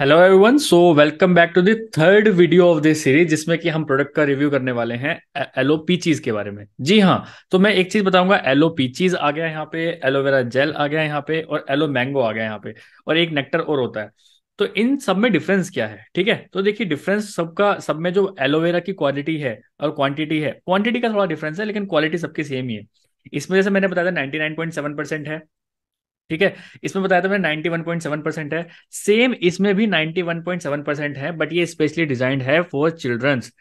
hello everyone so welcome back to the third video of this series जिसमें कि हम product का review करने वाले हैं एलो चीज के बारे में जी हाँ तो मैं एक चीज बताऊंगा एलो चीज आ गया यहाँ पे एलोवेरा जेल आ गया यहाँ पे और एलो मैंगो आ गया यहाँ पे और एक नेक्टर और होता है तो इन सब में डिफरेंस क्या है ठीक है तो देखिए डिफरेंस सबका सब में जो एलोवेरा की क्वालिटी है और क्वांटिटी है क्वांटिटी का थोड़ा डिफरेंस है लेकिन क्वालिटी सबकी सेम ही है इसमें जैसे मैंने बताया था सेवन परसेंट है ठीक है इसमें बताया था मैंने 91.7 परसेंट है सेम इसमें भी 91.7 परसेंट है बट ये स्पेशली डिजाइंड है फॉर चिल्ड्रंस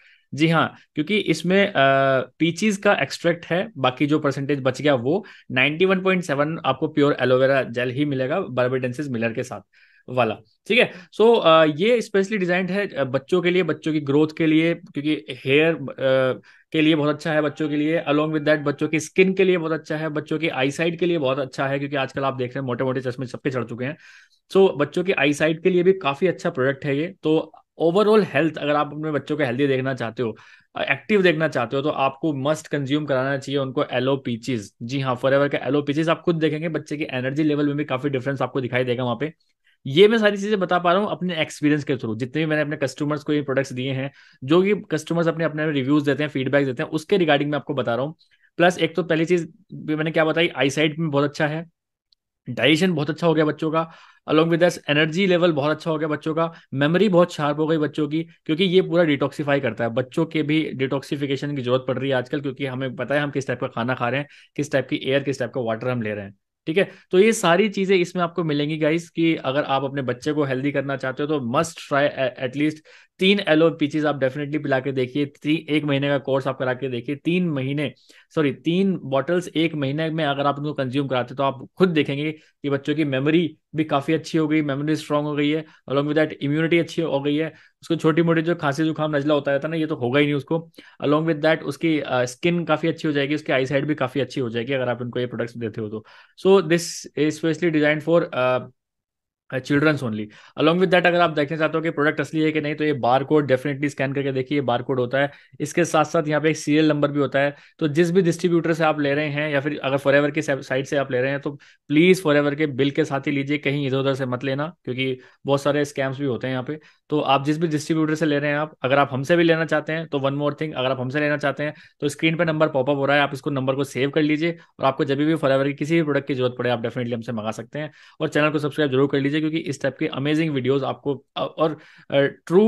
जी हाँ क्योंकि इसमें पीचीज का एक्सट्रैक्ट है बाकी जो परसेंटेज बच गया वो 91.7 आपको प्योर एलोवेरा जेल ही मिलेगा बर्बेडेंसिस मिलर के साथ वाला ठीक है सो uh, ये स्पेशली डिजाइंड है uh, बच्चों के लिए बच्चों की ग्रोथ के लिए क्योंकि हेयर uh, के लिए बहुत अच्छा है बच्चों के लिए अलोंग विद दैट बच्चों की स्किन के लिए बहुत अच्छा है बच्चों की आईसाइट के लिए बहुत अच्छा है क्योंकि आजकल आप देख रहे हैं मोटे मोटे चश्मे सबके चढ़ चुके हैं सो so, बच्चों की आईसाइट के लिए भी काफी अच्छा प्रोडक्ट है ये तो ओवरऑल हेल्थ अगर आप अपने बच्चों को हेल्दी देखना चाहते हो एक्टिव देखना चाहते हो तो आपको मस्ट कंज्यूम कराना चाहिए उनको एलो पीचीज जी हाँ फॉर एवर का एलो पीचीज आप खुद देखेंगे बच्चे की एनर्जी लेवल में भी काफी डिफरेंस आपको दिखाई देगा वहाँ पे ये मैं सारी चीजें बता पा रहा हूँ अपने एक्सपीरियंस के थ्रू जितने भी मैंने अपने कस्टमर्स को ये प्रोडक्ट्स दिए हैं जो कि कस्टमर्स अपने अपने रिव्यूज देते हैं फीडबैक देते हैं उसके रिगार्डिंग मैं आपको बता रहा हूँ प्लस एक तो पहली चीज मैंने क्या बताई आईसाइट में बहुत अच्छा है डाइजेशन बहुत अच्छा हो गया बच्चों का along with that energy level बहुत अच्छा हो गया बच्चों का मेमोरी बहुत शार्प हो गई बच्चों की क्योंकि ये पूरा डिटॉक्सीफाई करता है बच्चों के भी डिटॉक्सीफिकेशन की जरूरत पड़ रही है आजकल क्योंकि हमें पता है हम किस टाइप का खाना खा रहे हैं किस टाइप की एयर किस टाइप का वाटर हम ले रहे हैं ठीक है तो ये सारी चीजें इसमें आपको मिलेंगी गाइस कि अगर आप अपने बच्चे को हेल्दी करना चाहते हो तो मस्ट ट्राई एटलीस्ट तीन एलो पीचेस आप डेफिनेटली पिला के देखिए तीन एक महीने का कोर्स आप करा के देखिए तीन महीने सॉरी तीन बॉटल्स एक महीने में अगर आप उनको कंज्यूम कराते तो आप खुद देखेंगे कि बच्चों की मेमोरी भी काफ़ी अच्छी हो गई मेमोरी स्ट्रांग हो गई है अलोंग विद दैट इम्यूनिटी अच्छी हो गई है उसको छोटी मोटी जो खांसी जुकाम नजला होता रहता है ना ये तो होगा ही नहीं उसको अलॉन्ग विद दैट उसकी स्किन uh, काफ़ी अच्छी हो जाएगी उसकी आई साइड भी काफ़ी अच्छी हो जाएगी अगर आप उनको ये प्रोडक्ट्स देते हो तो so this is specially design for childrens only along with that अगर आप देखना चाहते हो कि प्रोडक्ट असली है कि नहीं तो ये बार कोड डेफिनेटली स्कैन करके देखिए बार कोड होता है इसके साथ साथ यहाँ पे एक सीरियल नंबर भी होता है तो जिस भी डिस्ट्रीब्यूटर से आप ले रहे हैं या फिर अगर फॉर एवर की साइड से आप ले रहे हैं तो प्लीज़ फॉर एवर के बिल के साथ ही लीजिए कहीं इधर उधर से मत लेना क्योंकि बहुत सारे स्कैम्स भी होते हैं यहाँ पे तो आप जिस भी डिस्ट्रीब्यूटर से ले रहे हैं आप अगर आप हमसे भी लेना चाहते हैं तो वन मोर थिंग अगर आप हमसे लेना चाहते हैं तो स्क्रीन पर नंबर पॉपअप हो रहा है आप इसको नंबर को सेव कर लीजिए और आपको जब भी फॉर एवर की किसी भी प्रोडक्ट की जरूरत पड़े आप डेफिनेटली हमसे मंगा सकते हैं और चैनल को सब्सक्राइब जरूर कर लीजिए क्योंकि इस टाइप के अमेजिंग वीडियोस आपको और ट्रू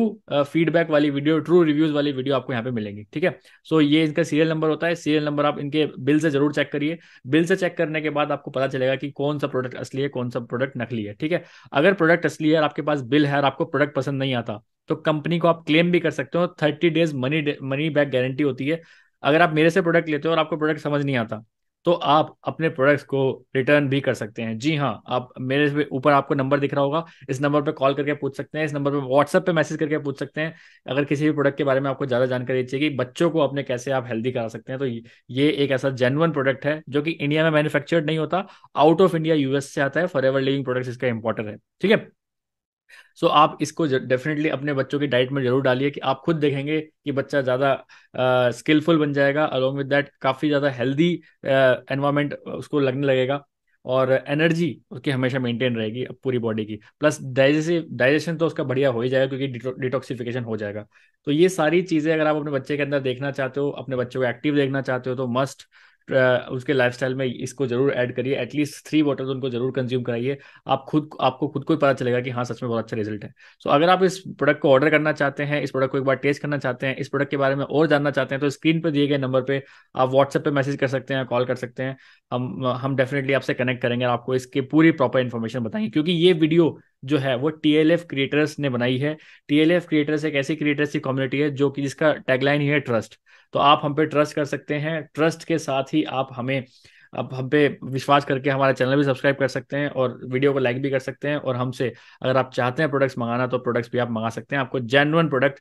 फीडबैक वाली वीडियो ट्रू रिव्यूज वाली वीडियो आपको यहाँ पे मिलेंगी ठीक है सो ये इनका सीरियल नंबर होता है सीरियल नंबर आप इनके बिल से जरूर चेक करिए बिल से चेक करने के बाद आपको पता चलेगा कि कौन सा प्रोडक्ट असली है कौन सा प्रोडक्ट नकली है ठीक है अगर प्रोडक्ट असली है और आपके पास बिल है और आपको प्रोडक्ट पसंद नहीं आता तो कंपनी को आप क्लेम भी कर सकते हो thirty days money money back guarantee होती है अगर आप मेरे से प्रोडक्ट लेते हो और आपको प्रोडक्ट समझ नहीं आता तो आप अपने प्रोडक्ट्स को रिटर्न भी कर सकते हैं जी हाँ आप मेरे ऊपर आपको नंबर दिख रहा होगा इस नंबर पर कॉल करके पूछ सकते हैं इस नंबर पर व्हाट्सएप पे मैसेज करके पूछ सकते हैं अगर किसी भी प्रोडक्ट के बारे में आपको ज़्यादा जानकारी चाहिए कि बच्चों को अपने कैसे आप हेल्दी करा सकते हैं तो ये एक ऐसा जेनुअन प्रोडक्ट है जो कि इंडिया में मैन्युफैक्चर्ड नहीं होता आउट ऑफ इंडिया यूएस से आता है फॉर एवर लिविंग प्रोडक्ट्स इसका इंपॉर्टेंट है ठीक है सो आप इसको डेफिनेटली अपने बच्चों की डाइट में जरूर डालिए कि आप खुद देखेंगे कि बच्चा ज़्यादा स्किलफुल बन जाएगा अलोंग विद डैट काफ़ी ज़्यादा हेल्दी एनवायरमेंट उसको लगने लगेगा और एनर्जी उसकी हमेशा मेंटेन रहेगी पूरी बॉडी की प्लस डाइजेसिव डाइजेशन तो उसका बढ़िया हो ही जाएगा क्योंकि डिटॉक्सिफिकेशन हो जाएगा तो ये सारी चीज़ें अगर आप अपने बच्चे के अंदर देखना चाहते हो अपने बच्चे को एक्टिव देखना चाहते हो तो मस्ट उसके लाइफस्टाइल में इसको जरूर ऐड करिए एटलीस्ट थ्री बॉटल्स उनको जरूर कंज्यूम कराइए आप खुद आपको खुद को ही पता चलेगा कि हाँ सच में बहुत अच्छा रिजल्ट है सो so, अगर आप इस प्रोडक्ट को ऑर्डर करना चाहते हैं इस प्रोडक्ट को एक बार टेस्ट करना चाहते हैं इस प्रोडक्ट के बारे में और जानना चाहते हैं तो स्क्रीन पर दिए गए नंबर पर आप व्हाट्सएप पर मैसेज कर सकते हैं कॉल कर सकते हैं हम हम डेफिनेटली आपसे कनेक्ट करेंगे और आपको इसके पूरी प्रॉपर इन्फॉर्मेशन बताएंगे क्योंकि ये वीडियो जो है वो टी एल एफ क्रिएटर्स ने बनाई है टी एल एफ क्रिएटर्स एक ऐसी क्रिएटर्स की कम्युनिटी है जो कि जिसका टैगलाइन ही है ट्रस्ट तो आप हम पे ट्रस्ट कर सकते हैं ट्रस्ट के साथ ही आप हमें आप हम पे विश्वास करके हमारा चैनल भी सब्सक्राइब कर सकते हैं और वीडियो को लाइक भी कर सकते हैं और हमसे अगर आप चाहते हैं प्रोडक्ट्स मंगाना तो प्रोडक्ट्स भी आप मंगा सकते हैं आपको जेनुअन प्रोडक्ट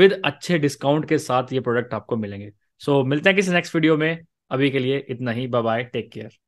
विद अच्छे डिस्काउंट के साथ ये प्रोडक्ट आपको मिलेंगे सो so, मिलते हैं किसी नेक्स्ट वीडियो में अभी के लिए इतना ही बाय टेक केयर